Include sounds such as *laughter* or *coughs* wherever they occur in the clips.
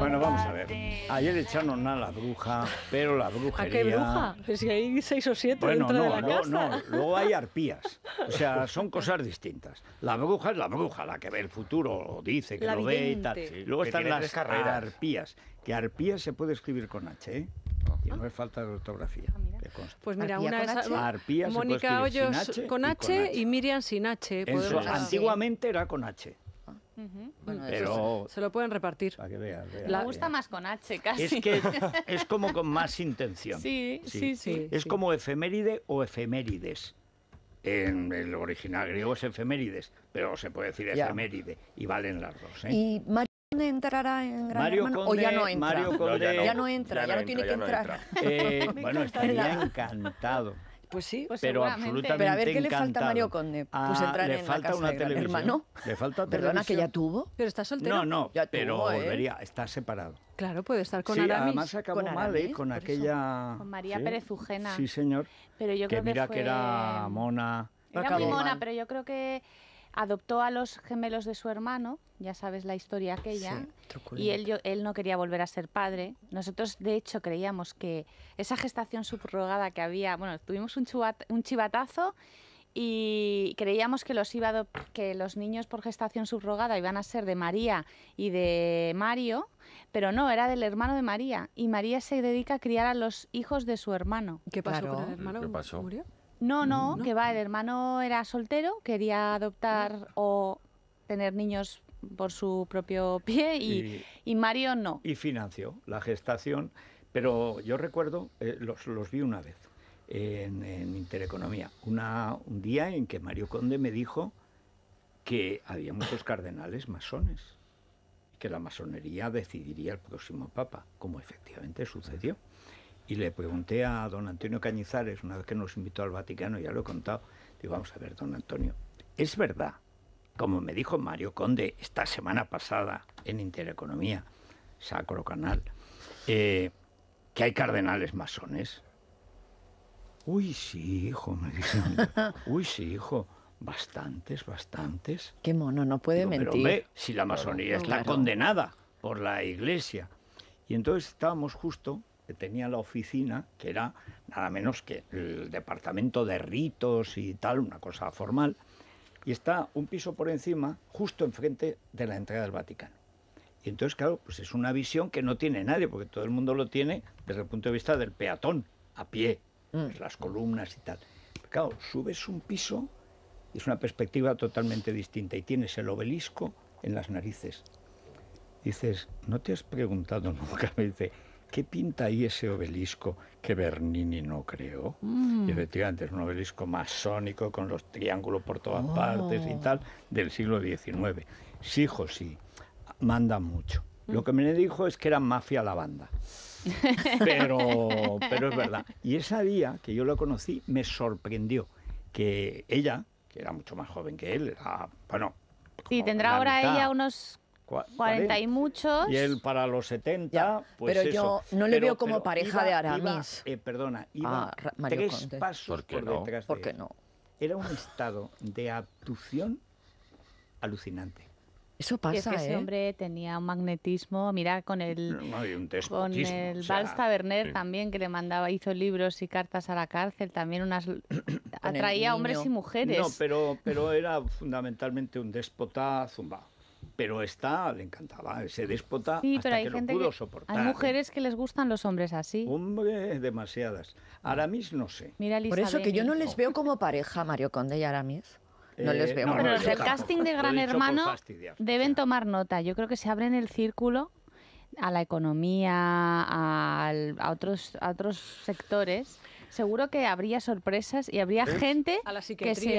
Bueno, vamos a ver. Ayer echaron a la bruja, pero la bruja. ¿A qué bruja? Pues que hay seis o siete dentro de la no, casa. No, luego hay *laughs* arpías. O sea, son cosas distintas. La bruja es la bruja, la que ve el futuro, dice que lo ve y tal. luego están las carreras. arpías, que arpía se puede escribir con H, ¿eh? no es falta de ortografía. Ah, pues mira, una es arpía Mónica Hoyos con, H y Miriam sin H. antiguamente era con H. se, lo pueden repartir. La gusta más con H, casi. *laughs* Es como con más intención. Sí, sí, sí. es como efeméride o efemérides. En el original griego es efemérides, pero se puede decir efeméride y valen las dos. ¿eh? Y entrará en Gran Mario o ya no entra? Mario Conde, ya, no, entra, ya, no, tiene que entrar. *laughs* Eh, bueno, estaría encantado. Pues sí, pues pero absolutamente. Pero a ver qué le falta a Mario Conde. Pues ah, le falta una televisión. hermano. Le falta televisión. Perdona que ya tuvo. Pero está soltero. No, no, pero ¿eh? volvería, está separado. Claro, puede estar con sí, además Además acabó mal, ¿eh? Con aquella. Con María Pérez Ujena. Sí, señor. Pero yo que creo mira que, que era mona. Era muy mona, pero yo creo que adoptó a los gemelos de su hermano, ya sabes la historia aquella, y él, no quería volver a ser padre. Nosotros, de hecho, creíamos que esa gestación subrogada que había, bueno, tuvimos un, chivatazo y creíamos que los, iba que los niños por gestación subrogada iban a ser de María y de Mario, pero no, era del hermano de María, y María se dedica a criar a los hijos de su hermano. ¿Qué pasó con el hermano? ¿Qué pasó? ¿Murió? No, no, que va, el hermano era soltero, quería adoptar o tener niños por su propio pie y, Mario no. Y financió la gestación, pero yo recuerdo, eh, los, los, vi una vez en, en Intereconomía, una, un día en que Mario Conde me dijo que había muchos cardenales masones, que la masonería decidiría el próximo papa, como efectivamente sucedió. Y le pregunté a don Antonio Cañizares, una vez que nos invitó al Vaticano, ya lo he contado, digo, vamos a ver, don Antonio, es verdad, como me dijo Mario Conde esta semana pasada en Intereconomía, Sacro Canal, eh, que hay cardenales masones. Uy, sí, hijo, me dijo. *laughs* Uy, sí, hijo. Bastantes, bastantes. Qué mono, no puede mentir. Pero ve, si la masonería es está condenada por la Iglesia. Y entonces estábamos justo que tenía la oficina, que era nada menos que el departamento de ritos y tal, una cosa formal, y está un piso por encima, justo enfrente de la entrada del Vaticano. Y entonces, claro, pues es una visión que no tiene nadie, porque todo el mundo lo tiene desde el punto de vista del peatón, a pie, pues mm. las columnas y tal. claro, subes un piso es una perspectiva totalmente distinta y tienes el obelisco en las narices. Dices, ¿no te has preguntado *laughs* nunca? Me dice, ¿qué pinta ahí ese obelisco que Bernini no creó? Mm. Y efectivamente es un obelisco masónico con los triángulos por todas partes y oh. tal, del siglo XIX. Sí, José, manda mucho. Mm. Lo que me dijo es que era mafia la banda. *laughs* Pero, pero es verdad. Y ese día que yo lo conocí me sorprendió que ella, que era mucho más joven que él, bueno... Y tendrá ahora ella unos 40 y muchos. Y él para los 70, pues Pero yo no le veo como pareja de Aramis. Eh, perdona, ah, iba tres pasos ¿Por, qué no? detrás no? Era un estado de abducción alucinante. Eso pasa, es que Ese ¿eh? hombre tenía un magnetismo, mira, con el, no, un con el Vals también, que le mandaba, hizo libros y cartas a la cárcel, también unas *coughs* atraía hombres y mujeres. No, pero, pero era fundamentalmente un déspota zumbado pero esta le encantaba, ese déspota hasta que pudo soportar. Hay ¿eh? mujeres que les gustan los hombres así. Hombre, demasiadas. Aramis no sé. Por eso que yo no les veo como pareja, Mario Conde y Aramis. No eh, les veo. como pero los del casting de Gran Hermano deben tomar nota. Yo creo que se abren el círculo a la economía, otros, a otros sectores seguro que habría sorpresas y habría gente que se...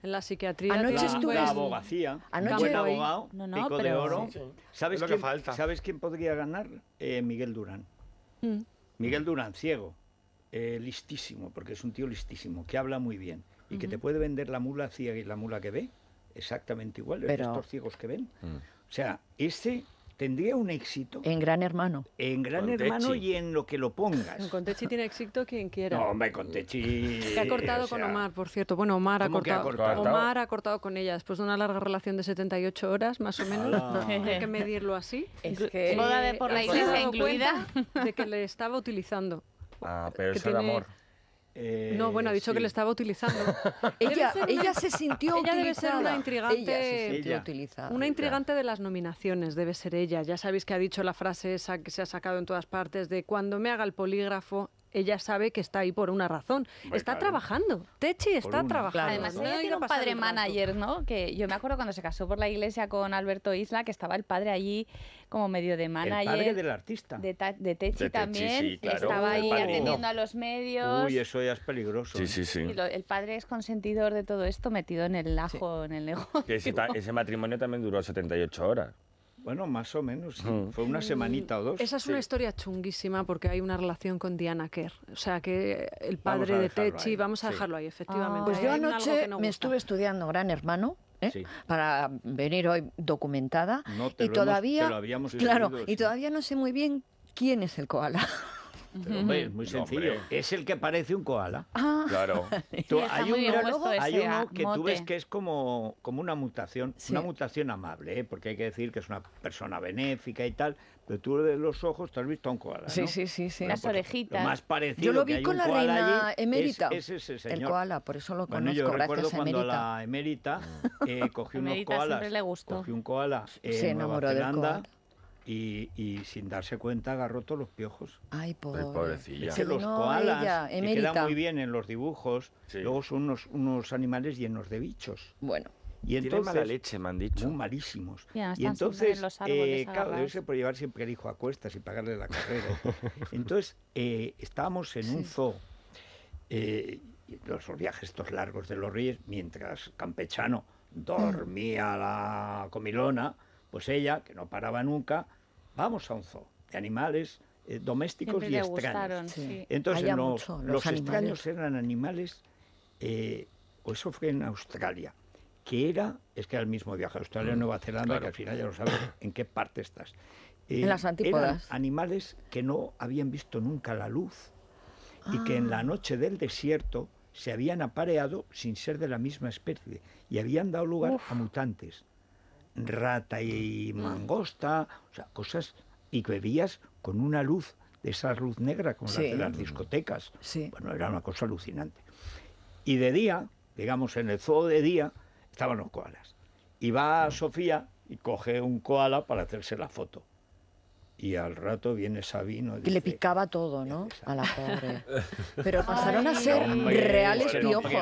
En la psiquiatría. Anoche La abogacía. Anoche. Buen abogado. pico de oro. ¿Sabes, quién, ¿Sabes quién podría ganar? Eh, Miguel Durán. Mm. Miguel Durán, ciego. Eh, listísimo, porque es un tío listísimo, que habla muy bien y que te puede vender la mula ciega y la mula que ve exactamente igual, los estos ciegos que ven. Mm. O sea, ese tendría un éxito. En Gran Hermano. En Gran Hermano y en lo que lo pongas. Con Techi tiene éxito quien quiera. No, hombre, con Techi. ha cortado con Omar, por cierto. Bueno, Omar ha cortado, Omar ha cortado con ella después de una larga relación de 78 horas, más o menos. Ah. *laughs* Hay que medirlo así. Es que. Eh, de por la iglesia incluida. De que le estaba utilizando. Ah, pero eso amor. Eh, no, bueno, ha dicho que le estaba utilizando. *laughs* ella, ella, se sintió ella Debe ser una intrigante, Una intrigante de las nominaciones, debe ser ella. Ya sabéis que ha dicho la frase esa que se ha sacado en todas partes de cuando me haga el polígrafo, ella sabe que está ahí por una razón. está trabajando. Techi está trabajando. Además, no tiene un padre manager, ¿no? Que yo me acuerdo cuando se casó por la iglesia con Alberto Isla, que estaba el padre allí como medio de manager. El padre del artista. De, Techi también. Estaba ahí atendiendo a los medios. Uy, eso ya es peligroso. Sí, sí, sí. el padre es consentidor de todo esto, metido en el ajo, en el negocio. ese, ese matrimonio también duró 78 horas. Bueno, más o menos, mm. fue una mm, semanita o dos. Esa es una historia chunguísima porque hay una relación con Diana Kerr, o sea que el padre de Techi, vamos a dejarlo ahí, efectivamente. Pues yo anoche me estuve estudiando Gran Hermano, ¿eh? para venir hoy documentada y todavía claro y todavía no sé muy bien quién es el koala es muy sencillo. Es el que parece un koala. Ah. claro. *laughs* hay, uno, que tú ves que es como, como una mutación, una mutación amable, ¿eh? porque hay que decir que es una persona benéfica y tal, pero tú de los ojos te has visto a un koala. Sí, sí, sí, sí. Las pues, orejitas. más parecido Yo lo vi con la reina emérita. Ese es, ese señor. El koala, por eso lo conozco. Gracias yo recuerdo cuando la emérita eh, cogió *laughs* unos koala. Le gustó. un koala eh, Se enamoró Nueva koala. Y, sin darse cuenta agarró todos los piojos. Ay, pobrecilla. que los koalas que quedan muy bien en los dibujos, luego son unos, animales llenos de bichos. Bueno. Y entonces, mala leche, me han dicho. Muy malísimos. y entonces, eh, claro, debe ser por llevar siempre el hijo a cuestas y pagarle la carrera. *laughs* entonces, eh, estábamos en un zoo, eh, los viajes estos largos de los reyes, mientras Campechano dormía la comilona, pues ella, que no paraba nunca, vamos a un zoo de animales eh, domésticos y extraños. Entonces, los, extraños eran animales, eh, o eso fue en Australia, que era, es que era el mismo viaje, Australia, mm, Nueva Zelanda, que al final ya lo sabes *coughs* en qué parte estás. Eh, en las antípodas. animales que no habían visto nunca la luz y que en la ah. noche del desierto se habían apareado sin ser de la misma especie y habían dado lugar a mutantes rata y mm. mangosta, o sea, cosas, y bebías con una luz, de esa luz negra como la de las discotecas. Bueno, era una cosa alucinante. Y de día, digamos, en el zoo de día, estaban los koalas. Y va mm. Sofía y coge un koala para hacerse la foto. Y al rato viene Sabino. Dice, que le picaba todo, ¿no? A la pobre. *laughs* Pero pasaron a ser reales piojos.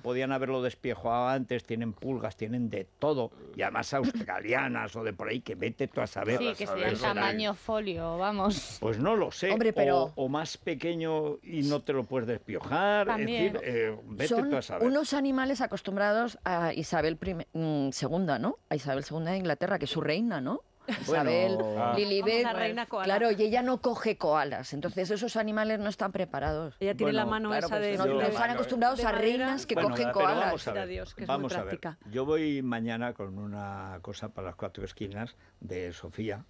podían haberlo despiojado antes, tienen pulgas, tienen de todo. Y además australianas o de por ahí, que vete tú a saber. Sí, que sería el tamaño folio, vamos. Pues no lo sé. pero... o, más pequeño y no te lo puedes despiojar. Es decir, eh, vete tú a saber. unos animales acostumbrados a Isabel II, mm, ¿no? A Isabel II de Inglaterra, que es su reina, ¿no? Isabel, ah. bueno, Lilibet. Reina claro, y ella no coge koalas, entonces esos animales no están preparados. Ella tiene la mano esa pues de... No, están ¿eh? acostumbrados a reinas que cogen koalas. Vamos a ver, yo voy mañana con una cosa para las cuatro esquinas de Sofía,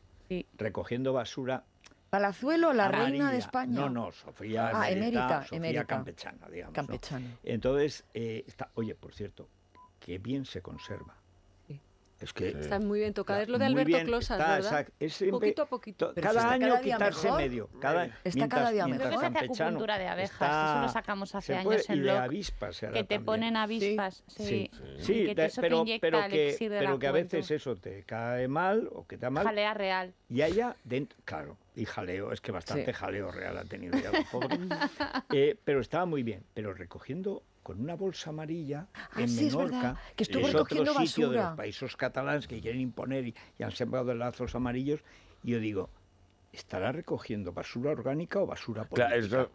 recogiendo basura Palazuelo, la reina de España. No, no, Sofía ah, Emérita, Sofía Campechana, digamos. Campechana. Entonces, eh, está, oye, por cierto, que bien se conserva. Es que, Está muy bien tocada. Es lo de Alberto Closas, ¿verdad? es poquito a poquito. Cada año quitarse medio. Cada, está cada día mejor. Es que se acupuntura de abejas. eso lo sacamos hace años en y de avispas se hará Que te ponen avispas. Sí, sí. Que pero, que, pero que a veces eso te cae mal o que te da mal. Jalea real. Y allá dentro, claro. Y jaleo, es que bastante jaleo real ha tenido ya. *laughs* eh, pero estaba muy bien. Pero recogiendo con una bolsa amarilla ah, en Menorca, que estuvo otro sitio de los países catalanes que quieren imponer y, han sembrado lazos amarillos. Y yo digo, ¿estará recogiendo basura orgánica o basura política?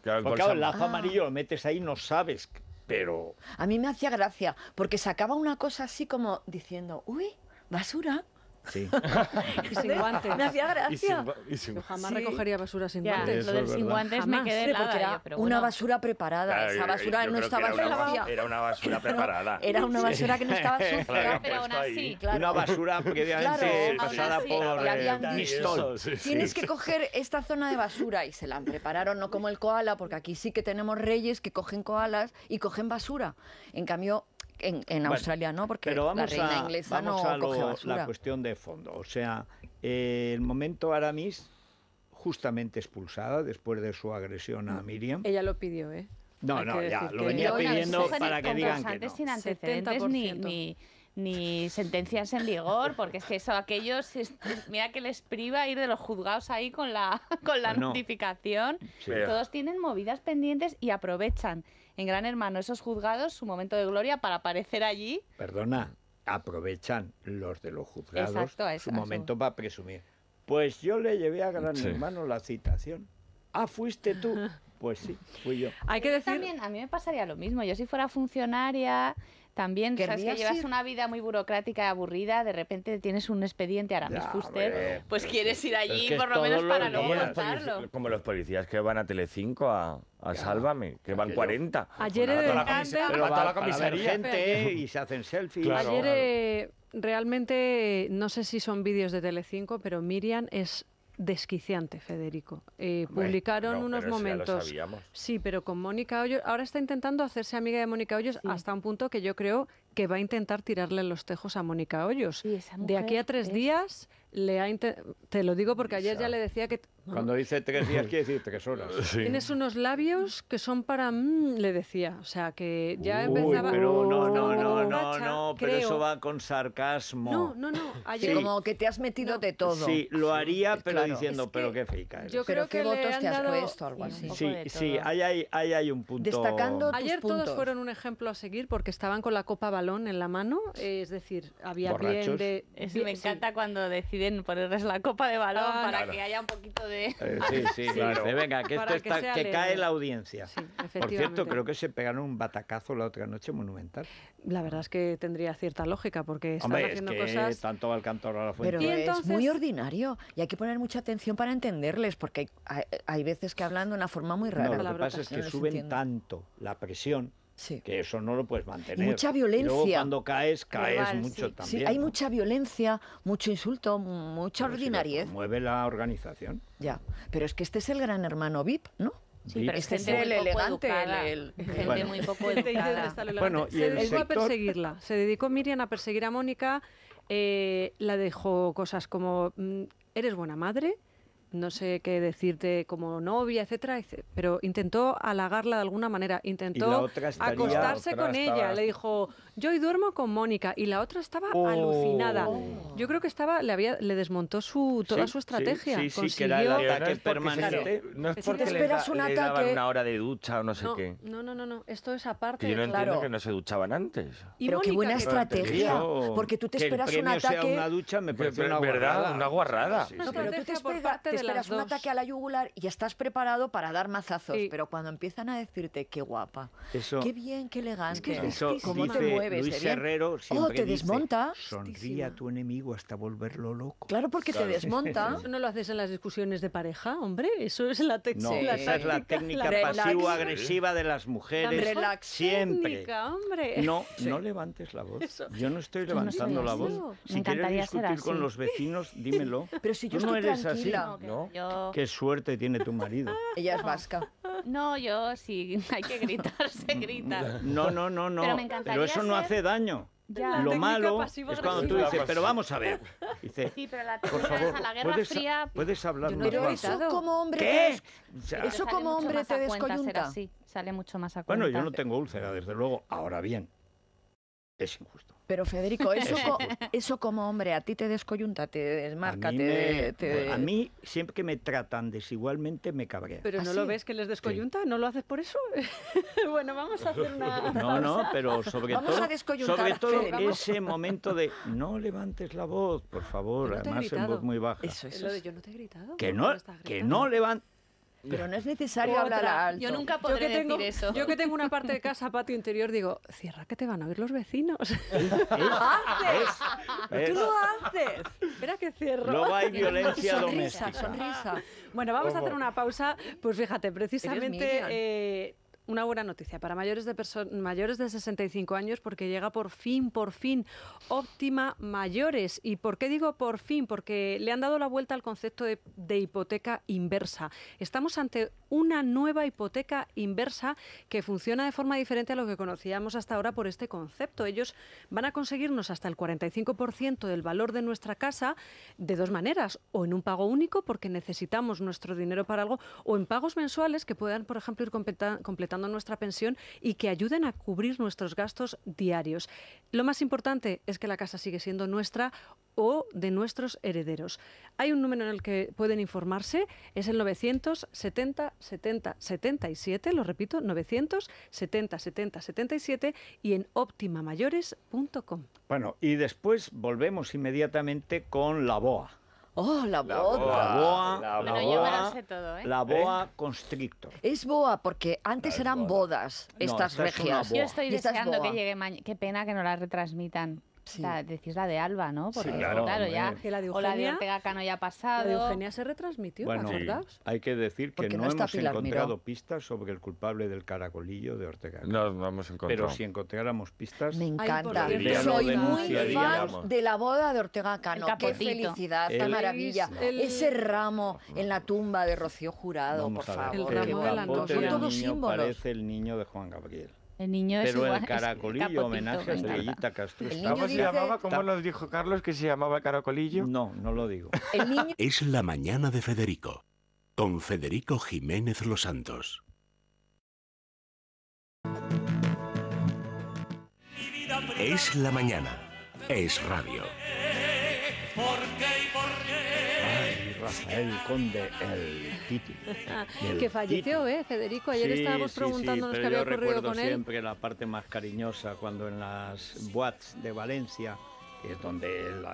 Claro, el lazo ah. amarillo lo metes ahí no sabes, pero... A mí me hacía gracia, porque sacaba una cosa así como diciendo, uy, basura. Sí. *laughs* y sin guantes. Me hacía gracia. yo jamás recogería basura sin guantes. Lo del sin guantes me quedé helada, era una basura *laughs* preparada. Esa basura no estaba era sucia. Era una basura preparada. Era una basura que no estaba *laughs* sucia. pero aún así. Claro. Una basura obviamente pasada por eh, un Tienes que coger esta zona de basura y se la prepararon, no como el koala, porque aquí sí que tenemos reyes que cogen koalas y cogen basura. En cambio, en, Australia no, porque la reina inglesa no la cuestión de fondo. O sea, el momento Aramis, justamente expulsada después de su agresión a Miriam. Ella lo pidió, ¿eh? No, no, ya, lo venía pidiendo para que digan que no. sin ni, sentencias en vigor, porque es que eso, aquellos, mira que les priva ir de los juzgados ahí con la, *laughs* con la pues notificación. Todos tienen movidas pendientes y aprovechan en Gran Hermano, esos juzgados, su momento de gloria para aparecer allí. Perdona, aprovechan los de los juzgados su momento para presumir. Pues yo le llevé a Gran Hermano la citación. Ah, fuiste tú. *laughs* Pues sí, fui yo. Hay que decir... También a mí me pasaría lo mismo. Yo si fuera funcionaria también, sabes que llevas una vida muy burocrática, y aburrida, de repente tienes un expediente Aramis mismo Fuster, pues quieres ir allí por lo menos para no contarlo. Como los policías que van a Telecinco a, a Sálvame, que van 40. Ayer en la comisaría. y se hacen selfies. Ayer eh, realmente, no sé si son vídeos de Telecinco, pero Miriam es desquiciante, Federico. Eh, publicaron unos momentos. sí, pero con Mónica Hoyos. Ahora está intentando hacerse amiga de Mónica Hoyos hasta un punto que yo creo que va a intentar tirarle los tejos a Mónica Hoyos. de aquí a tres días le te lo digo porque ayer ya le decía que cuando dice tres días quiere decir tres horas. Tienes unos labios que son para... Mm, le decía, o sea, que ya Uy, empezaba... pero no, no, no, no, oh, no, pero eso va con sarcasmo. No, no, no. como que te has metido de todo. Sí, lo haría, pero diciendo, pero qué fica. Yo creo que votos han te has puesto, algo así. Sí, sí, ahí hay, hay un punto... Destacando Ayer todos fueron un ejemplo a seguir porque estaban con la copa balón en la mano, es decir, había bien de... me encanta cuando deciden ponerles la copa de balón ah, para que haya un poquito de eh, *laughs* sí, sí, venga, que, cae la audiencia. Por cierto, creo que se pegaron un batacazo la otra noche monumental. La verdad es que tendría cierta lógica, porque están haciendo es tanto al cantor Pero es muy ordinario, y hay que poner mucha atención para entenderles, porque hay, hay, veces que hablan de una forma muy rara. lo que pasa es que suben tanto la presión que eso no lo puedes mantener. mucha violencia. luego cuando caes, caes mucho también. Sí, hay mucha violencia, mucho insulto, mucha ordinariedad ordinariez. mueve la organización. Ya, pero es que este es el gran hermano VIP, ¿no? Sí, pero este es el elegante, el, gente muy poco *laughs* educada. bueno, y el se dedicó a perseguirla. Se dedicó Miriam a perseguir a Mónica. Eh, la dejó cosas como mm, eres buena madre, no sé qué decirte como novia, etcétera, pero intentó halagarla de alguna manera, intentó acostarse con ella, le dijo, "Yo hoy duermo con Mónica" y la otra estaba oh. alucinada. Yo creo que estaba le había le desmontó su toda su estrategia, sí, sí, Consiguió... que era el ataque no permanente, no es porque si te esperas le, un ataque... una hora de ducha o no sé no, qué. No, no, no, no, esto es aparte, que yo no entiendo que no se duchaban antes. Y pero qué buena estrategia, porque tú te esperas el un ataque sea una ducha me parece una guarrada, una guarrada esperas un ataque a la yugular y estás preparado para dar mazazos, pero cuando empiezan a decirte qué guapa, qué bien, qué elegante, que eso cómo te mueves, Luis Herrero oh, siempre te Sonríe a tu enemigo hasta volverlo loco. Claro, porque te desmonta. *laughs* Eso no lo haces en las discusiones de pareja, hombre, eso es la, no, esa es la técnica pasiva, pasivo agresiva de las mujeres Relax. siempre. No, *laughs* no levantes la voz. Yo no estoy levantando la voz. Me quieres discutir con los vecinos, *laughs* dímelo. Pero si yo no eres tranquila. así. ¿No? Qué suerte tiene tu marido. *laughs* Ella es vasca. No, yo sí, *laughs* hay que gritar, se mm, grita. Mm, no, no, no, no. Pero, eso no hace daño. lo malo es cuando tú dices, pero vamos a ver. *laughs* Dice, sí, pero la por favor, la guerra ¿puedes, fría. Puedes hablar no eso hombre. ¿Qué? eso como hombre te descoyunta. Sí, sale mucho más a cuenta. Bueno, yo no tengo úlcera, desde luego. Ahora bien, es injusto. Pero Federico, *laughs* eso, eso como hombre, a ti te descoyunta, te desmarca, te, a mí siempre que me tratan desigualmente me cabrea. ¿Pero no ¿Ah, lo ves que les descoyunta? ¿No lo haces por eso? *laughs* bueno, vamos a hacer una... No, no, pero sobre todo, sobre todo ese momento de no levantes la voz, por favor, además en voz muy baja. Eso, eso. de yo no te he gritado. Que no, no que no levantes pero no es necesario hablar hablar alto. Yo nunca podré decir eso. Yo que tengo una parte de *laughs* casa, patio interior, digo, cierra que te van a oír los vecinos. ¿Lo haces? *laughs* ¿Tú lo haces? Espera que cierro. No hay violencia doméstica. Sonrisa. Bueno, vamos a hacer una pausa. Pues fíjate, precisamente una buena noticia para mayores de, mayores de 65 años porque llega por fin, por fin, óptima mayores. ¿Y por qué digo por fin? Porque le han dado la vuelta al concepto de, de hipoteca inversa. Estamos ante una nueva hipoteca inversa que funciona de forma diferente a lo que conocíamos hasta ahora por este concepto. Ellos van a conseguirnos hasta el 45% del valor de nuestra casa de dos maneras, o en un pago único porque necesitamos nuestro dinero para algo, o en pagos mensuales que puedan, por ejemplo, ir completando nuestra pensión y que ayuden a cubrir nuestros gastos diarios. Lo más importante es que la casa sigue siendo nuestra o de nuestros herederos. Hay un número en el que pueden informarse, es el 970 70 77, lo repito, 970 70 77 y en optimamayores.com. Bueno, y después volvemos inmediatamente con la BOA. Oh, la boa. La boa. La boa, todo, ¿eh? La boa ¿Eh? constrictor. Es boa porque antes eran bodas estas regias. yo estoy deseando que llegue mañana. Qué pena que no la retransmitan decís la de Alba, ¿no? sí, claro, ya. la de o la de Ortega Cano ya ha pasado. La de Eugenia se retransmitió, ¿verdad? Hay que decir que no, hemos encontrado pistas sobre el culpable del caracolillo de Ortega Cano. No, no hemos encontrado. Pero si encontráramos pistas. Me encanta. Soy muy fan de la boda de Ortega Cano. Qué felicidad, qué maravilla. Ese ramo en la tumba de Rocío Jurado, por favor. El ramo de la símbolos. Parece el niño de Juan Gabriel. El niño es Pero el *laughs* caracolillo, homenaje a Estrellita Castro. El se llamaba, como nos dijo Carlos, que se llamaba caracolillo? No, no lo digo. *laughs* Es la mañana de Federico, con Federico Jiménez Los Santos. Es la mañana, es radio. Rafael Conde, el Titi. *laughs* que falleció, ¿eh, Federico? Ayer estábamos preguntando preguntándonos qué había ocurrido con él. siempre la parte más cariñosa, cuando en las boats de Valencia, que es donde él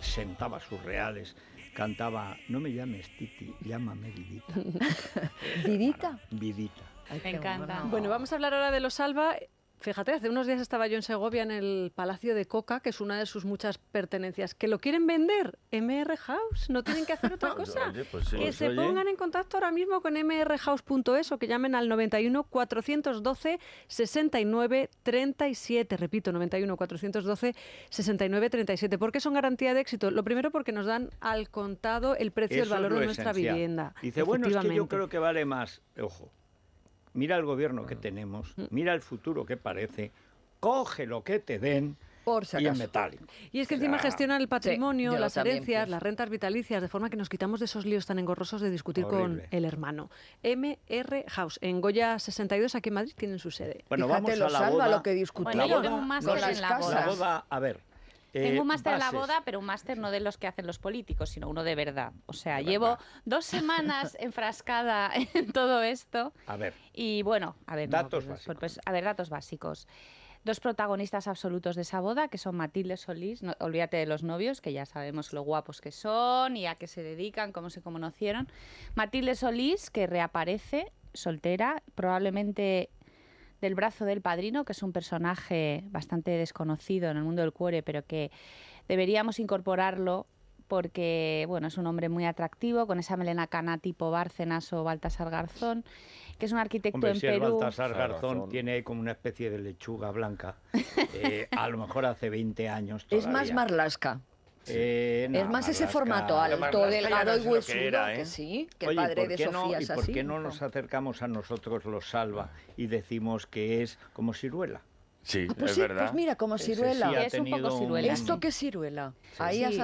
sentaba sus reales, cantaba, no me llames Titi, llámame Vidita. *laughs* ¿Vidita? Vidita. me encanta. bueno, vamos a hablar ahora de los Alba. Fíjate, hace unos días estaba yo en Segovia en el Palacio de Coca, que es una de sus muchas pertenencias. ¿Que lo quieren vender? MR House. No tienen que hacer otra *laughs* cosa. Pues que pues se pongan en contacto ahora mismo con mrhouse.es o que llamen al 91 412 69 37. Repito, 91 412 69 37. ¿Por qué son garantía de éxito? Lo primero porque nos dan al contado el precio y el valor de nuestra vivienda. Dice, bueno, es que yo creo que vale más. Ojo mira el gobierno que ah. tenemos, mm. mira el futuro que parece, coge lo que te den. y si Y, metálico. y es que encima gestiona el patrimonio, las herencias, las rentas vitalicias, de forma que nos quitamos de esos líos tan engorrosos de discutir con el hermano. MR House, en Goya 62, aquí en Madrid, tienen su sede. Bueno, vamos a lo que discutimos. a ver, eh, Tengo un máster en la boda, pero un máster no de los que hacen los políticos, sino uno de verdad. O sea, llevo dos semanas *laughs* enfrascada en todo esto. A ver. Y bueno, a ver. Datos básicos. Pues, pues, pues, a ver, datos básicos. Dos protagonistas absolutos de esa boda, que son Matilde Solís, olvídate de los novios, que ya sabemos lo guapos que son y a qué se dedican, cómo se conocieron. Matilde Solís, que reaparece soltera, probablemente del brazo del padrino, que es un personaje bastante desconocido en el mundo del cuore, pero que deberíamos incorporarlo porque bueno, es un hombre muy atractivo, con esa melena cana tipo Bárcenas o Baltasar Garzón, que es un arquitecto en Perú. Baltasar Garzón, tiene como una especie de lechuga blanca, *laughs* eh, a lo mejor hace 20 años. Es más marlasca. Eh, es más ese formato alto, delgado y huesudo, ¿eh? que, sí, que el padre de Sofía es así. por qué no nos acercamos a nosotros los salva y decimos que es como ciruela? Sí, ah, pues es pues verdad. Pues mira, como ciruela. es un poco ciruela. ¿Esto que ciruela? Ahí has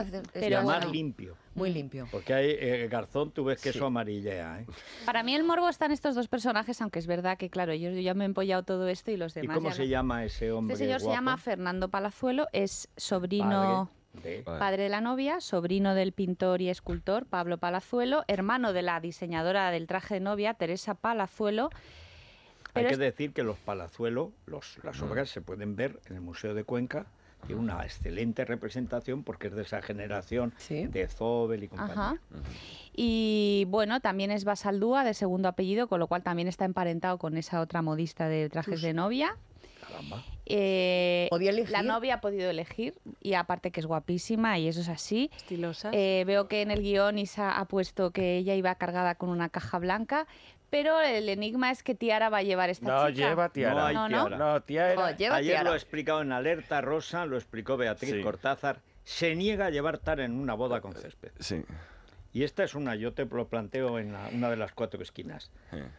más limpio. Muy limpio. Porque hay eh, garzón, tú ves que eso amarillea. Para mí el morbo están estos dos personajes, aunque es verdad que, claro, yo, ya me he empollado todo esto y los demás. ¿Y cómo se llama ese hombre? Este señor se llama Fernando Palazuelo, es sobrino. Padre de la novia, sobrino del pintor y escultor Pablo Palazuelo, hermano de la diseñadora del traje de novia Teresa Palazuelo. Hay que decir que los Palazuelos, las mm. obras se pueden ver en el Museo de Cuenca, tiene una excelente representación porque es de esa generación de Zobel y compañía. Y bueno, también es Basaldúa de segundo apellido, con lo cual también está emparentado con esa otra modista de trajes de novia. Caramba. Eh, La novia ha podido elegir y aparte que es guapísima y eso es así. Estilosa. Eh, veo que en el guión Isa ha puesto que ella iba cargada con una caja blanca, pero el enigma es que Tiara va a llevar esta no, No, lleva Tiara. No, Ayer lo ha explicado en Alerta Rosa, lo explicó Beatriz Cortázar. Se niega a llevar Tar en una boda con césped. Sí. Y esta es una, yo te lo planteo en una de las cuatro esquinas.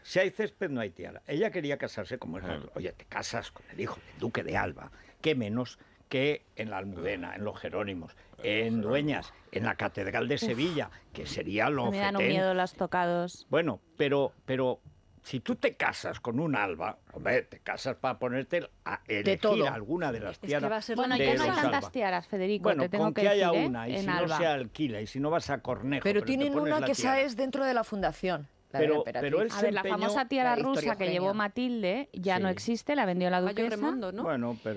Si hay césped, no hay tiara. Ella quería casarse como es Oye, te casas con el hijo del duque de Alba. ¿Qué menos que en la Almudena, en los Jerónimos, en Dueñas, en la Catedral de Sevilla, que sería lo... Me dan miedo los tocados. Bueno, pero, pero si tú te casas con un alba, hombre, te casas para ponerte a elegir alguna de las tiaras. que bueno, ya no hay tantas tiaras, Federico, bueno, te tengo con que, haya una, y si no se alquila, y si no vas a Cornejo... Pero, pero tienen una que esa es dentro de la fundación. La pero, la famosa tierra rusa que llevó Matilde ya no existe, la vendió la duquesa.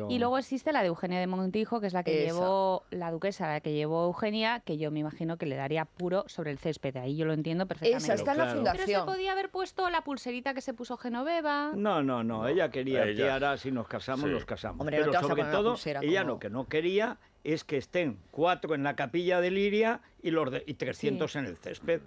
Y luego existe la de Eugenia de Montijo, que es la que llevó la duquesa, la que llevó Eugenia, que yo me imagino que le daría puro sobre el césped. Ahí yo lo entiendo perfectamente. Esa está en fundación. Pero se podía haber puesto la pulserita que se puso Genoveva. No, no, no. Ella quería que tiara. Si nos casamos, nos casamos. Hombre, pero sobre ella lo que no quería es que estén cuatro en la capilla de Liria y, los y 300 en el césped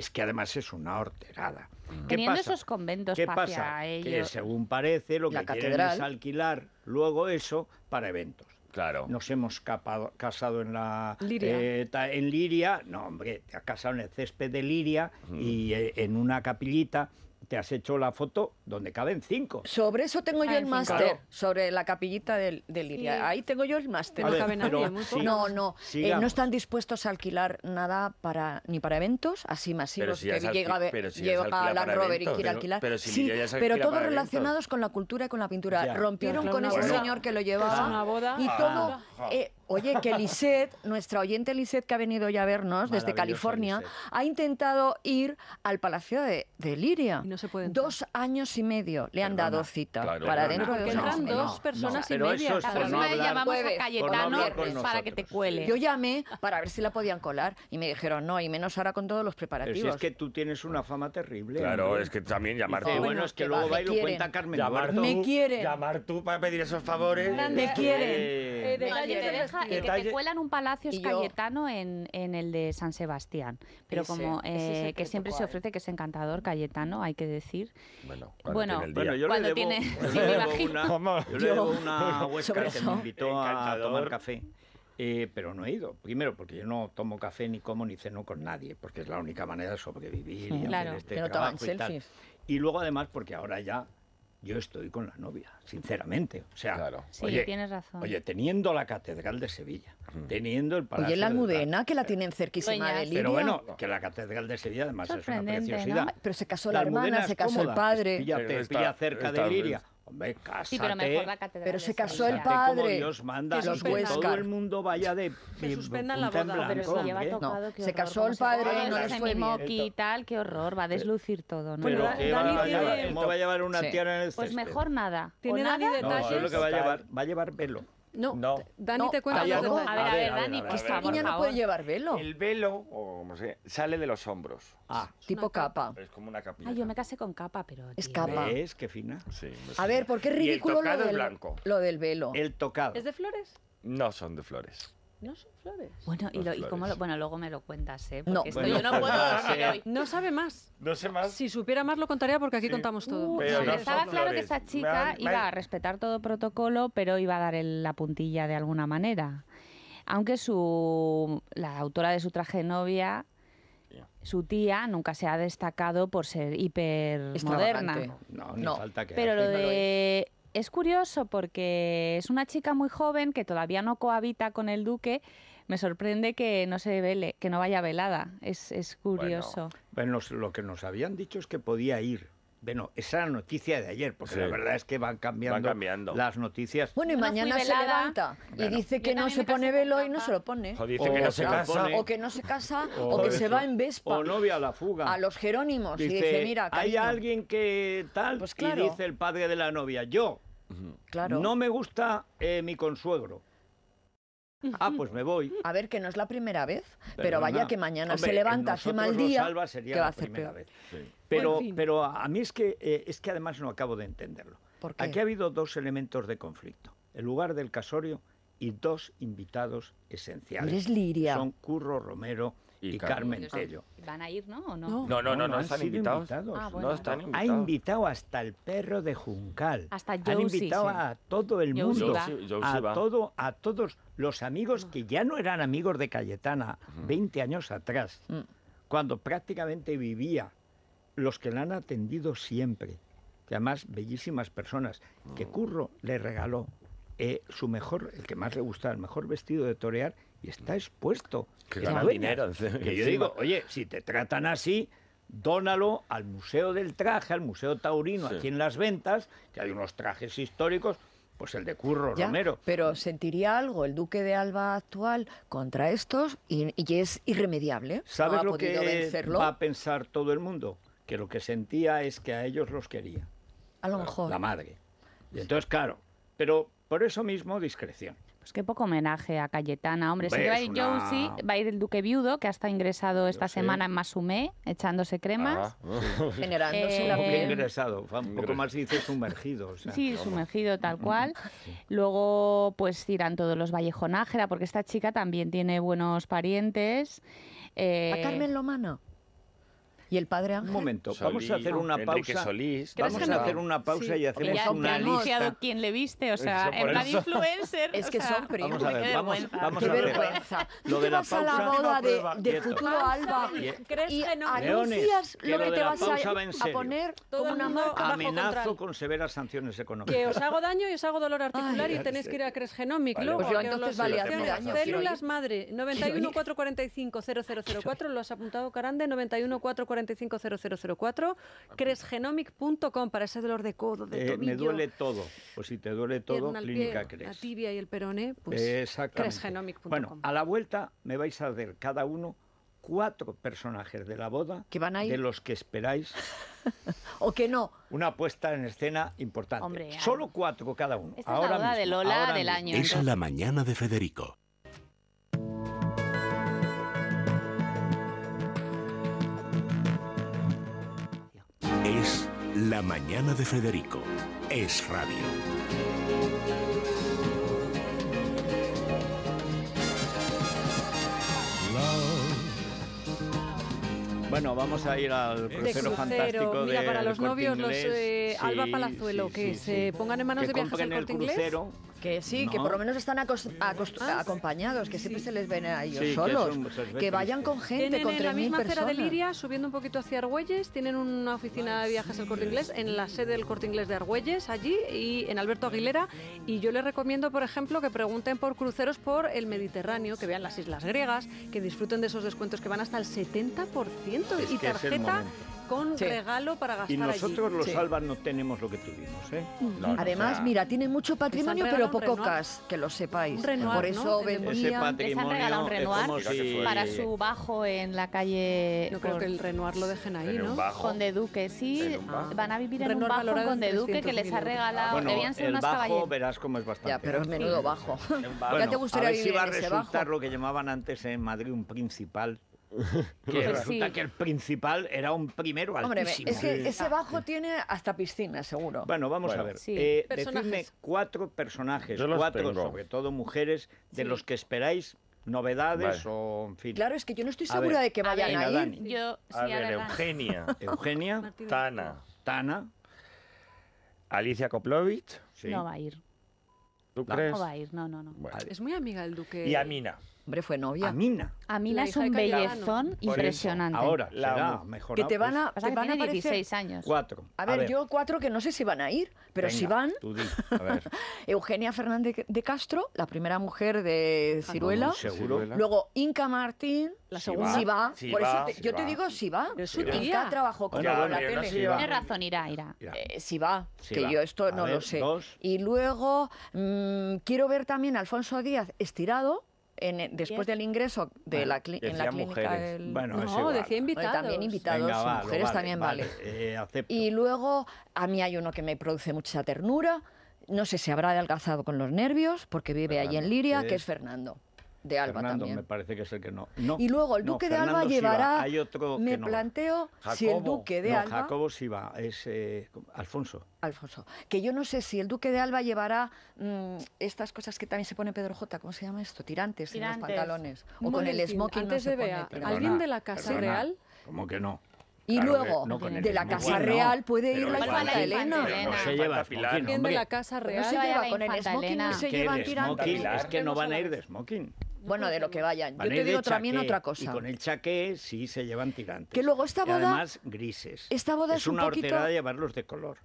es que además es una horterada. Mm. Teniendo esos conventos ¿Qué pasa? Que según parece lo que quieren es alquilar luego eso para eventos. Claro. Nos hemos casado en la Liria. Eh, en Liria, no hombre, te has casado en el césped de Liria y eh, en una capillita te has hecho la foto donde caben cinco. Sobre eso tengo yo el máster, sobre la capillita de Lidia Ahí tengo yo el máster. No cabe nadie, No, no. Eh, no están dispuestos a alquilar nada para ni para eventos así masivos si que llega, a, si a Rover y quiere pero, alquilar. Pero, sí, pero todos relacionados con la cultura y con la pintura. Rompieron con ese señor que lo llevaba. Y todo. Ah. Eh, Oye, que Lisette, nuestra oyente Lisette que ha venido ya a vernos desde California, ha intentado ir al Palacio de, Liria. No se puede Dos años y medio le han dado cita para dentro de dos años. No, dos personas y media. llamamos a Cayetano pues, para que te cuele. Yo llamé para ver si la podían colar y me dijeron no, y menos ahora con todos los preparativos. Si es que tú tienes una fama terrible. Claro, es que también llamarte. Bueno, bueno, es que, luego va y lo cuenta Carmen. Llamar tú, me Llamar tú para pedir esos favores. Me quieren. Eh, eh, el que te cuelan un palacio es Cayetano en, el de San Sebastián. Pero como eh, que siempre se ofrece, que es encantador, Cayetano, hay que decir. Bueno, cuando tiene, *laughs* yo, yo le debo una *laughs* huesca que me invitó a tomar café. Eh, pero no he ido. Primero, porque yo no tomo café, ni como, ni ceno con nadie, porque es la única manera de sobrevivir claro, este pero este selfies y luego, además, porque ahora ya yo estoy con la novia, sinceramente. O sea, oye, teniendo la Catedral de Sevilla, teniendo el Palacio. Oye, la Almudena, que la tienen cerquísima de Lidia. Pero bueno, que la Catedral de Sevilla además es una preciosidad. Pero se casó la, hermana, se casó el padre. cerca de Liria. Hombre, cásate. pero se casó el padre. Como Dios manda, que, los que todo el mundo vaya de. Que suspendan la boda. pero si lleva tocado, no. Se casó el padre y no les fue moqui tal, qué horror, va a deslucir todo. ¿no? Pero ¿qué va, a ¿Cómo va a llevar una tierra en el este césped? Pues mejor nada. ¿Tiene nadie detalles? No, lo que va a llevar. Va a llevar pelo. No, Dani te cuento. A ver, a ver, Dani, que esta niña no puede llevar velo. El velo, o como se sale de los hombros. Ah, tipo capa. Es como una capilla. Ah, yo me casé con capa, pero... Es capa. Es que fina. Sí, a pues ver, ¿por qué es ridículo lo del, blanco. lo del velo? El tocado. ¿Es de flores? No son de flores. No son flores. Bueno, y, bueno, luego me lo cuentas, ¿eh? no, yo no puedo No sabe más. No sé más. Si supiera más lo contaría porque aquí contamos todo. Uh, estaba claro que esta chica iba a respetar todo protocolo, pero iba a dar la puntilla de alguna manera. Aunque su, la autora de su traje novia su tía nunca se ha destacado por ser hiper moderna. No, no, Falta que Pero es curioso porque es una chica muy joven que todavía no cohabita con el duque. Me sorprende que no se vele, que no vaya velada. Es, es curioso. Pues lo que nos habían dicho es que podía ir. Bueno, esa es la noticia de ayer, porque la verdad es que van cambiando, las noticias. Bueno, y mañana se levanta y dice que no se pone velo y no se lo pone. O dice que no se casa. O que no se casa, o, que se va en Vespa. O novia a la fuga. A los Jerónimos. Dice, mira, hay alguien que tal, pues y dice el padre de la novia, yo. Claro. No me gusta eh, mi consuegro. Ah, pues me voy. A ver, que no es la primera vez, pero, vaya que mañana se levanta, hace mal día. que va a primera vez. Pero, pero a mí es que, eh, es que además no acabo de entenderlo. ¿Por Aquí ha habido dos elementos de conflicto: el lugar del casorio y dos invitados esenciales. Eres Liria. Son Curro Romero y, Carmen Tello. ¿Van a ir, no? no? No, no, están invitados. Ah, ha invitado hasta el perro de Juncal. Hasta Han invitado a todo el mundo. a, todo, a todos los amigos mm. que ya no eran amigos de Cayetana ...veinte 20 años atrás, mm. cuando prácticamente vivía, los que la han atendido siempre, que además bellísimas personas, que mm. Curro le regaló eh, su mejor, el que más le gustaba, el mejor vestido de torear y está expuesto. Que dinero. Que yo digo, oye, si te tratan así, dónalo al Museo del Traje, al Museo Taurino, aquí en Las Ventas, que hay unos trajes históricos, pues el de Curro Romero. Pero sentiría algo el duque de Alba actual contra estos y, es irremediable. ¿Sabes lo que va a pensar todo el mundo? Que lo que sentía es que a ellos los quería. A lo mejor. La madre. Y entonces, claro, pero por eso mismo discreción. Pues qué poco homenaje a Cayetana, hombre. Si va a ir Josie, va a ir el Duque Viudo, que hasta ingresado esta semana en Masumé, echándose cremas. Ah, *laughs* Generándose eh, ingresado, un poco más dice sumergido. O sí, sumergido tal cual. Luego, pues irán todos los Vallejo porque esta chica también tiene buenos parientes. ¿A eh, Carmen Lomana? y el padre Ángel. Un momento, vamos a hacer una pausa. Solís, vamos a hacer una pausa y hacemos ya una ha lista. quién le viste, o sea, el influencer. Es que son primos. Vamos a ver, vamos, a ver. vergüenza. Lo de la pausa, a la boda de, futuro Alba *laughs* y anuncias lo que te vas a, poner como una Amenazo con severas sanciones económicas. Que os hago daño y os hago dolor articular y tenéis que ir a Cresgenomic Genomic. Pues yo entonces valía Células madre, 91 lo has apuntado Carande, 91 450004, ah, cresgenomic.com para ese dolor de codo, de eh, Me duele todo, o si te duele todo, clínica La tibia y el perone, pues cresgenomic.com. Bueno, a la vuelta me vais a ver cada uno cuatro personajes de la boda de los que esperáis *laughs* o que no una puesta en escena importante ah. solo cuatro cada uno ahora es mismo, es la mañana de Federico Es la mañana de Federico. Es radio. Bueno, vamos a ir al crucero, de crucero fantástico Mira, para los novios, los, eh, Alba Palazuelo, que se pongan en manos de viajes al corte inglés que sí, que por lo menos están ah, acompañados, que siempre se les ven a ellos solos. Pues, que, vayan con gente, con con personas. En la misma acera de Liria, subiendo un poquito hacia Argüelles, tienen una oficina de viajes al Corte Inglés, en la sede del Corte Inglés de Argüelles, allí, y en Alberto Aguilera. Y yo les recomiendo, por ejemplo, que pregunten por cruceros por el Mediterráneo, que vean las islas griegas, que disfruten de esos descuentos que van hasta el 70% y tarjeta con regalo para gastar. Y nosotros los sí. Albas no tenemos lo que tuvimos. ¿eh? Mm. Mm. Además, mira, tienen mucho patrimonio, pero poco cas, que lo sepáis. Renoir, Por eso venía... les han regalado un Renoir para su bajo en la calle. Yo creo que el Renoir lo dejen ahí, ¿no? de Duque, sí. Ah, van a vivir en un bajo de Duque que les ha regalado. Debían ser el bajo, verás cómo es bastante. Ya, pero es menudo bajo. ya te gustaría vivir en ese bajo. lo que llamaban antes en Madrid un principal que resulta que el principal era un primero Hombre, ese bajo tiene hasta piscina, seguro. Bueno, vamos a ver. Eh, decidme cuatro personajes, cuatro, sobre todo mujeres, de los que esperáis novedades o Claro, es que yo no estoy segura de que vayan a, ir. ver, Eugenia. *laughs* Eugenia. Tana. Tana. Alicia Koplovich. No va a ir. ¿Tú no. No va a ir, no, no, no. Es muy amiga el duque. Y Amina. Hombre, fue novia. A Amina es un bellezón impresionante. Ahora, la mejor. Que te pues. van a, te van a 16 años. Cuatro. A ver, yo cuatro que no sé si van a ir, pero si van. *laughs* Eugenia Fernández de Castro, la primera mujer de ah, Ciruela. seguro. Luego Inca Martín, la segunda. Si va. por eso yo te digo si va. Su tía trabajó con la tele. tiene razón, irá, irá. Eh, si va, que yo esto no lo sé. Y luego mm, quiero ver también a Alfonso Díaz estirado eh, después del ingreso de la en la clínica bueno, También invitados, mujeres también vale. Eh, y luego a mí hay uno que me produce mucha ternura, no sé si habrá adelgazado con los nervios, porque vive ahí en Liria, que es Fernando de Alba también. me parece que es el que no. y luego el Duque de Alba llevará. me planteo si el Duque de Alba. Jacobo es eh, Alfonso. Alfonso. Que yo no sé si el Duque de Alba llevará mm, estas cosas que también se pone Pedro J. ¿Cómo se llama esto? Tirantes, en los pantalones. o con el smoking. Antes ah, ¿alguien de la Casa Real? ¿Cómo que no? Y luego, de la Casa Real puede ir la infanta Elena. No se lleva smoking, de la Casa Real se lleva con el smoking, Es que no van a ir de smoking. Bueno, de lo que vayan. Yo te digo también otra cosa. Y con el chaqué sí se llevan tirantes. Que luego esta boda. además grises. Esta boda es, es una hortera llevarlos de color.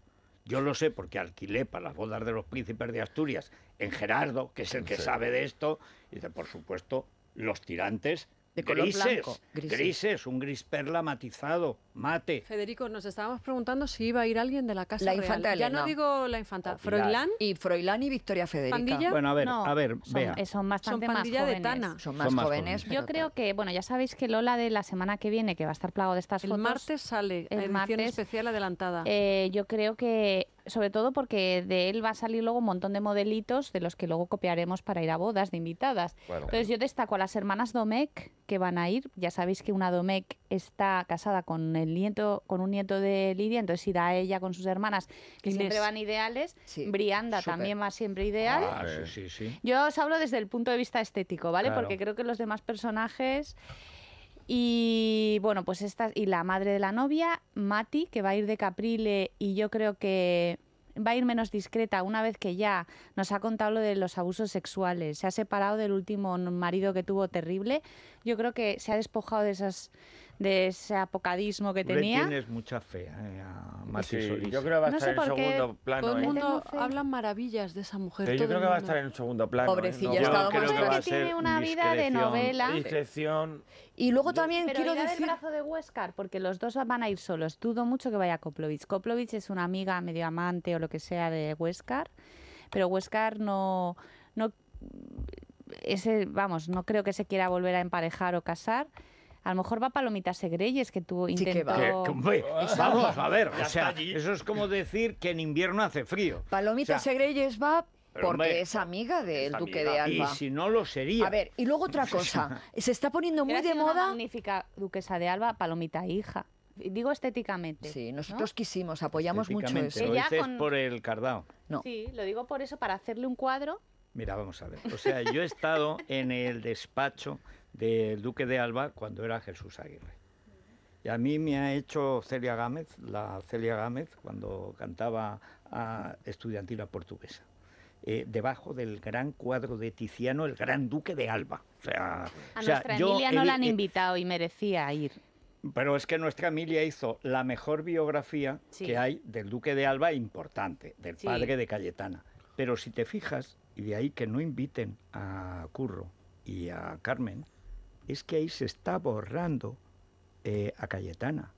Yo lo sé porque alquilé para las bodas de los príncipes de Asturias en Gerardo, que es el que sabe de esto, y dice, por supuesto, los tirantes de color grises, Grises. un gris perla matizado, mate. Federico, nos estábamos preguntando si iba a ir alguien de la casa la Ya no digo la infanta, Froilán y Froilán y Victoria Federica. Bueno, a ver, a ver, vea. Eh, son bastante más jóvenes. Son más, jóvenes. Yo creo que, bueno, ya sabéis que Lola de la semana que viene, que va a estar plagado de estas fotos. El martes sale especial adelantada. Eh, yo creo que sobre todo porque de él va a salir luego un montón de modelitos de los que luego copiaremos para ir a bodas de invitadas. Entonces yo destaco a las hermanas Domecq que van a ir. Ya sabéis que una Domecq está casada con el nieto, con un nieto de Lidia, entonces irá ella con sus hermanas, que siempre van ideales. Brianda también va siempre ideal. Ah, yo os hablo desde el punto de vista estético, ¿vale? Porque creo que los demás personajes y bueno, pues esta y la madre de la novia, Mati, que va a ir de Caprile y yo creo que va a ir menos discreta una vez que ya nos ha contado lo de los abusos sexuales, se ha separado del último marido que tuvo terrible, yo creo que se ha despojado de esas de ese apocadismo que tenía. Le tienes mucha fe eh, a Mati Solís. Yo creo que va a estar en segundo plano. Todo el ¿eh? mundo habla maravillas de esa mujer. yo creo que va a estar en segundo plano. ¿eh? Pobrecilla, eh. no, creo que, tiene una vida de novela. Discreción. Y luego también quiero decir... el brazo de Huescar, porque los dos van a ir solos. Dudo mucho que vaya Koplovich. Koplovich es una amiga, medio amante o lo que sea de Huescar, pero Huescar no... no ese, vamos, no creo que se quiera volver a emparejar o casar. A lo mejor va Palomita Segreyes, que tú intentó... que *laughs* vamos, a ver, o sea, eso es como decir que en invierno hace frío. Palomita Segreyes va porque es amiga del duque de Alba. Y si no lo sería. A ver, y luego otra *laughs* cosa. Se está poniendo muy de moda. Una magnífica duquesa de Alba, palomita hija. Digo estéticamente. Sí, nosotros quisimos, apoyamos mucho eso. Lo por el cardao. No. Sí, lo digo por eso, para hacerle un cuadro. Mira, vamos a ver. O sea, yo he estado en el despacho del Duque de Alba cuando era Jesús Aguirre. Y a mí me ha hecho Celia Gámez, la Celia Gámez, cuando cantaba ah, a Estudiantina Portuguesa. Eh, debajo del gran cuadro de Tiziano, el gran duque de Alba. O sea, a nuestra Emilia no la han eh, eh, invitado y merecía ir. Pero es que nuestra Emilia hizo la mejor biografía que hay del duque de Alba, importante, del padre de Cayetana. Pero si te fijas, y de ahí que no inviten a Curro y a Carmen, es que ahí se está borrando eh, a Cayetana.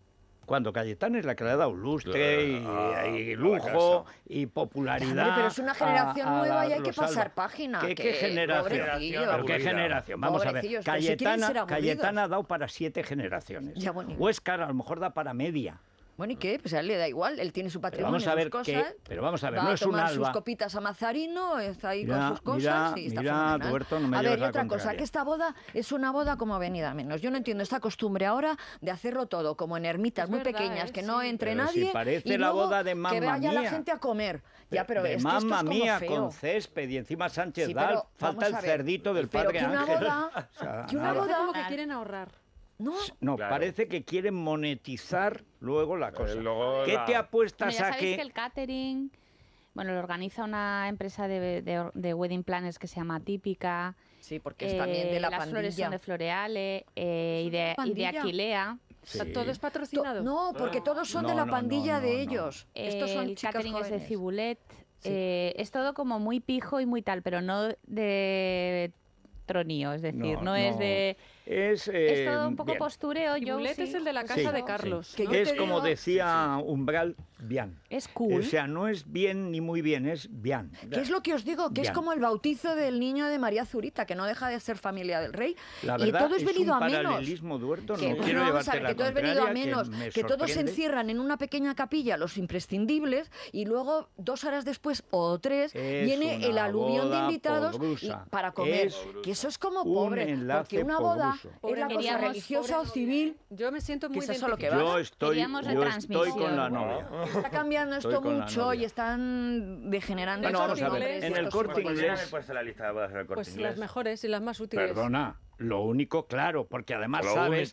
Cuando Cayetana es la que le ha dado lustre eh, y, ah, lujo y popularidad. pero es una generación nueva y hay que pasar página. ¿Qué, generación? Pero ¿Qué generación? Vamos a ver. Cayetana, ha dado para siete generaciones. O a lo mejor da para media. Bueno, ¿y qué? Pues a él le da igual, él tiene su patrimonio, vamos a ver sus cosas. pero vamos a ver, no es a tomar un alba. sus copitas a Mazarino, está ahí con sus cosas y está mira, no me A ver, y otra cosa, que esta boda es una boda como venida menos. Yo no entiendo esta costumbre ahora de hacerlo todo como en ermitas muy pequeñas, ¿eh? que no entre nadie. Si parece la boda de mamá Que vaya la gente a comer. ya, pero es mamma esto es como mía con césped y encima Sánchez sí, Dal, falta el cerdito del padre que Ángel. Una boda, *laughs* que una boda como que quieren ahorrar. No, parece que quieren monetizar luego la eh, cosa. ¿Qué te apuestas a que... el catering, bueno, lo organiza una empresa de, wedding planners que se llama Típica. Sí, porque es también eh, de la las pandilla. flores son de Floreale eh, y, de, Aquilea. todo es patrocinado. no, porque todos son de la pandilla de ellos. Estos son el catering es de Cibulet. es todo como muy pijo y muy tal, pero no de tronío, es decir, no es de es, todo eh, un poco postureo. Yo sí. es el de la casa de Carlos. Que es como decía Umbral, bien. Es cool. O sea, no es bien ni muy bien, es bien. ¿Qué es lo que os digo? Que es como el bautizo del niño de María Zurita, que no deja de ser familia del rey. La y todo es, venido a menos. Duerto, no que, quiero vamos que todo es venido a menos. Que, todos se encierran en una pequeña capilla, los imprescindibles, y luego, dos horas después o tres, viene el aluvión de invitados para comer. que eso es como pobre. Porque una boda es la cosa religiosa o civil. Yo me siento muy bien. Yo estoy, yo estoy con la novia. Está cambiando esto mucho y están degenerando. En el corte inglés. las mejores y las más útiles. Perdona. Lo único, claro, porque además sabes,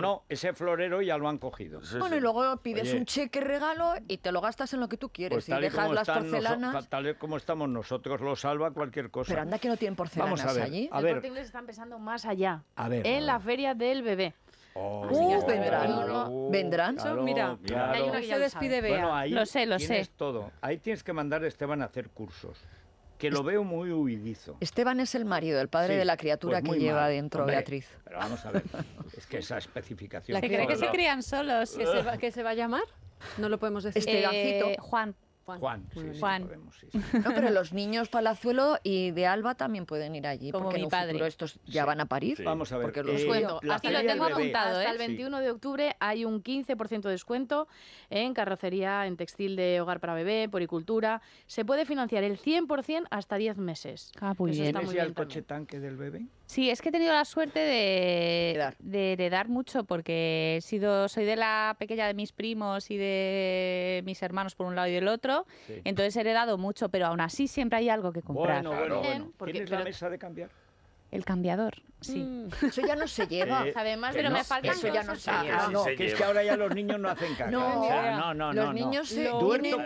no, ese florero ya lo han cogido. bueno, y luego pides un cheque regalo y te lo gastas en lo que tú quieres pues y dejas las porcelanas. tal vez como estamos nosotros, lo salva cualquier cosa. Pero anda que no tienen porcelanas Vamos a allí. A ver. están pensando más allá, a ver, en la feria del bebé. Oh, uh, vendrán. vendrán. mira, hay una que se despide Bea. Bueno, ahí lo sé, lo tienes sé. todo. Ahí tienes que mandar a Esteban a hacer cursos que lo veo muy huidizo. Esteban es el marido, el padre de la criatura pues que lleva dentro Beatriz. Pero vamos a ver, es que esa especificación... ¿La que cree que se crían solos? ¿Que se, va, a llamar? No lo podemos decir. Estebancito. Eh, Juan. Juan. *laughs* no, pero los niños Palazuelo y de Alba también pueden ir allí. Como porque mi padre. estos ya van a París. Vamos a ver. Porque eh, los lo tengo apuntado. Hasta ¿eh? el 21 de octubre hay un 15% de descuento en carrocería, en textil de hogar para bebé, poricultura. Se puede financiar el 100% hasta 10 meses. Ah, pues bien. coche tanque del bebé? Sí, es que he tenido la suerte de, heredar. mucho porque he sido, soy de la pequeña de mis primos y de mis hermanos por un lado y del otro. Entonces he heredado mucho, pero aún así siempre hay algo que comprar. Bueno, bueno, bueno. ¿Tienes la mesa de cambiar? El cambiador. Mm, eso ya no se lleva. Además, pero me Eso ya no se lleva. Ah, ah, no, es que ahora ya los niños no hacen caca. *laughs* No, no, no. Los niños se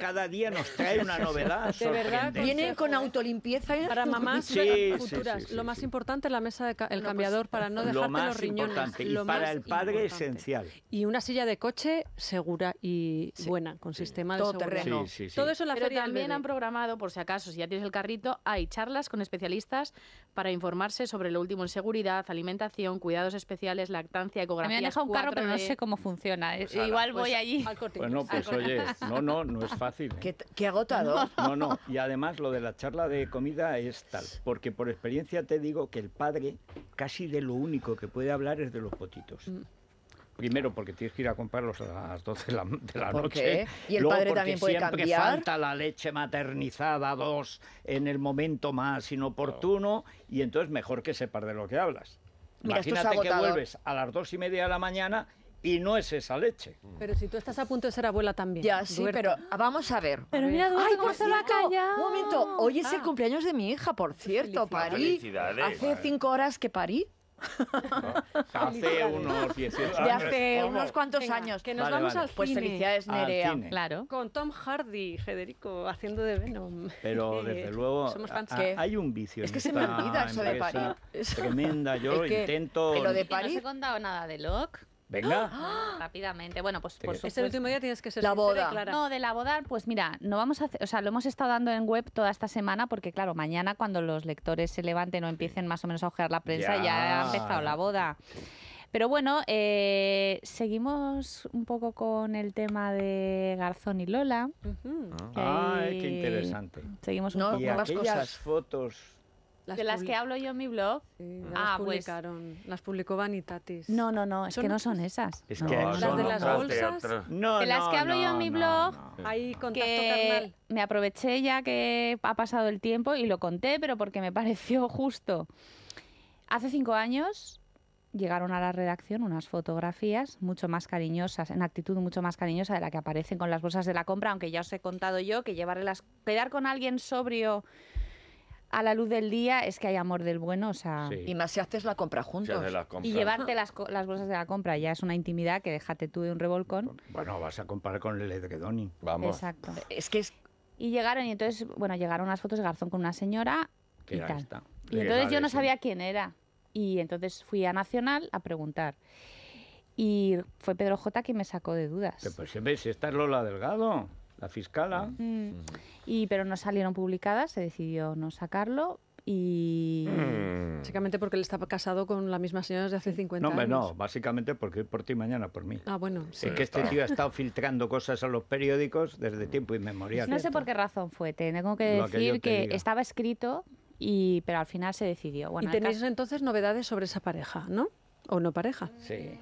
cada día nos trae una *laughs* novedad De verdad. Vienen con ¿eh? autolimpieza. Para mamás para futuras. lo más importante es la mesa del pues cambiador para no dejarte lo los riñones. Y para el padre esencial. Y una silla de coche segura y buena, con sistema de Todo terreno. Todo eso la también han programado, por si acaso, si ya tienes el carrito, hay charlas con especialistas para informarse sobre lo último en seguridad alimentación, cuidados especiales, lactancia, ecografía. Me han dejado un carro, pero no sé cómo funciona. ¿eh? Pues Igual pues, voy allí. bueno, pues oye, no, no, no es fácil. ¿eh? ¿Qué, *laughs* No, no. Y además lo de la charla de comida es tal, porque por experiencia te digo que el padre casi de lo único que puede hablar es de los potitos. Mm. Primero porque tienes que ir a comprarlos a las 12 de la, noche. Y el padre también puede siempre falta la leche maternizada dos en el momento más inoportuno y entonces mejor que sepa de lo que hablas. Imagínate que vuelves a las dos y media de la mañana y no es esa leche. Mm. Pero si tú estás a punto de ser abuela también. Ya, sí, pero vamos a ver. Pero mira, Ay, por la Un momento, hoy es el ah. cumpleaños de mi hija, por cierto, parí. Hace cinco horas que parí. *laughs* hace unos 18 años. De hace unos cuantos años. Que nos vamos al pues cine. Pues felicidades, Nerea. Claro. Con Tom Hardy, Federico, haciendo de Venom. Pero *laughs* desde luego, ah, hay un vicio. Es que se me olvida eso de París. Tremenda, yo *laughs* intento. pero de París. no se he contado nada de Locke. Venga. *gasps* ¡Ah! Rápidamente. Bueno, pues por supuesto. último día tienes que ser la boda. No, de la boda, pues mira, no vamos a o sea, lo hemos estado dando en web toda esta semana porque claro, mañana cuando los lectores se levanten o empiecen más o menos a ojear la prensa ya, ha empezado la boda. Pero bueno, eh, seguimos un poco con el tema de Garzón y Lola. Ay, qué interesante. Seguimos un poco. más cosas. fotos de las que hablo yo en mi blog. Mm. las ah, pues. publicaron, las publicó Vanitatis. No, no, no, es que no son esas. Es que las de las bolsas. De, las que hablo yo en mi blog. Hay contacto carnal. Me aproveché ya que ha pasado el tiempo y lo conté, pero porque me *laughs* pareció justo. Hace cinco años llegaron a la redacción unas fotografías mucho más cariñosas, en actitud mucho más cariñosa de la que aparecen con las bolsas de la compra, aunque ya os he contado yo que llevarlas, quedar con alguien sobrio a la luz del día es que hay amor del bueno, o sea... Y más si haces la compra juntos. y llevarte las, las, bolsas de la compra, ya es una intimidad que déjate tú de un revolcón. Bueno, vas a comparar con el Edredoni. Vamos. Exacto. Es que es... Y llegaron, y entonces, bueno, llegaron unas fotos de Garzón con una señora y tal. Y entonces yo no sabía quién era. Y entonces fui a Nacional a preguntar. Y fue Pedro J. quien me sacó de dudas. pues siempre, si esta es Lola Delgado la fiscala. Mm. Mm. Y, pero no salieron publicadas, se decidió no sacarlo, y... Mm. Básicamente porque él estaba casado con la misma señora desde hace 50 años. No, no, básicamente porque por ti mañana por mí. Ah, bueno. Sí. Es que este tío ha estado filtrando cosas a los periódicos desde tiempo inmemorial. No sé por qué razón fue, tengo que decir que, estaba escrito, y pero al final se decidió. Bueno, y tenéis entonces novedades sobre esa pareja, ¿no? ¿O no pareja? Sí.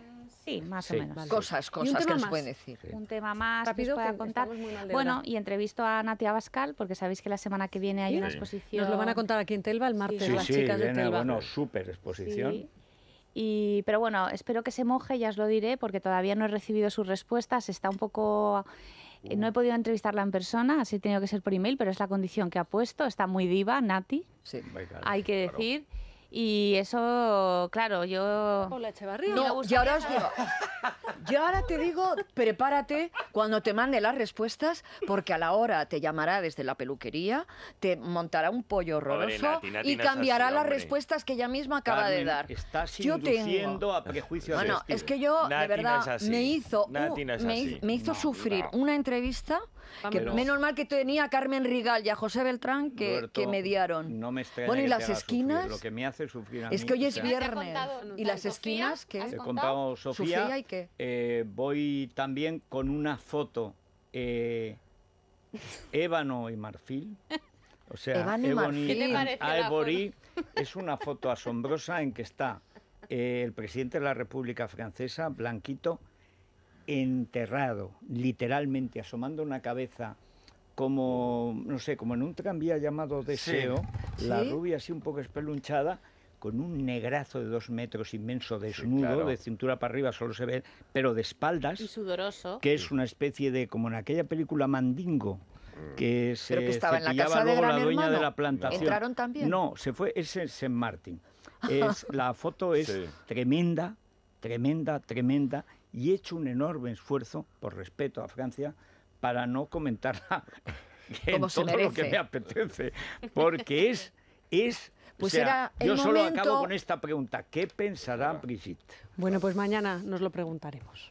Sí, más o menos. Cosas, cosas que nos pueden decir. Un tema más Rápido que contar. Bueno, y entrevisto a Natia Bascal, porque sabéis que la semana que viene hay una exposición. Nos lo van a contar aquí en Telva el martes, las chicas de Telva. Bueno, súper exposición. Y, pero bueno, espero que se moje, ya os lo diré, porque todavía no he recibido sus respuestas. Está un poco eh, no he podido entrevistarla en persona, así he tenido que ser por email, pero es la condición que ha puesto. Está muy diva, Nati, sí. hay que decir. Y eso, claro, yo... Hola, y ahora os digo... Yo ahora te digo, prepárate cuando te mande las respuestas, porque a la hora te llamará desde la peluquería, te montará un pollo horroroso y cambiará las respuestas que ella misma acaba de dar. Estás yo a prejuicios. Bueno, es que yo, de verdad, me hizo, me, hizo sufrir una entrevista menos mal que tenía a Carmen Rigal y a José Beltrán que, que No me bueno, y las esquinas. Lo que me hace sufrir Es que hoy es viernes. ¿Y las esquinas que contado Sofía. Eh, voy también con una foto. Eh, *laughs* ébano y marfil. O sea, y Marfil. es una foto asombrosa en que está eh, el presidente de la República Francesa, Blanquito, enterrado, literalmente asomando una cabeza como, no sé, como en un tranvía llamado Deseo, la rubia así un poco espelunchada, con un negrazo de dos metros inmenso, desnudo, de cintura para arriba solo se ve, pero de espaldas. Que es una especie de, como en aquella película Mandingo, mm. que se que la luego de la dueña de la plantación. ¿Entraron también? No, se fue, es en San *laughs* Es, la foto es tremenda, tremenda, tremenda y he hecho un enorme esfuerzo, por respeto a Francia, para no comentarla *laughs* en todo lo que me apetece, porque es... es pues yo solo acabo con esta pregunta. ¿Qué pensará Brigitte? Bueno, pues mañana nos lo preguntaremos.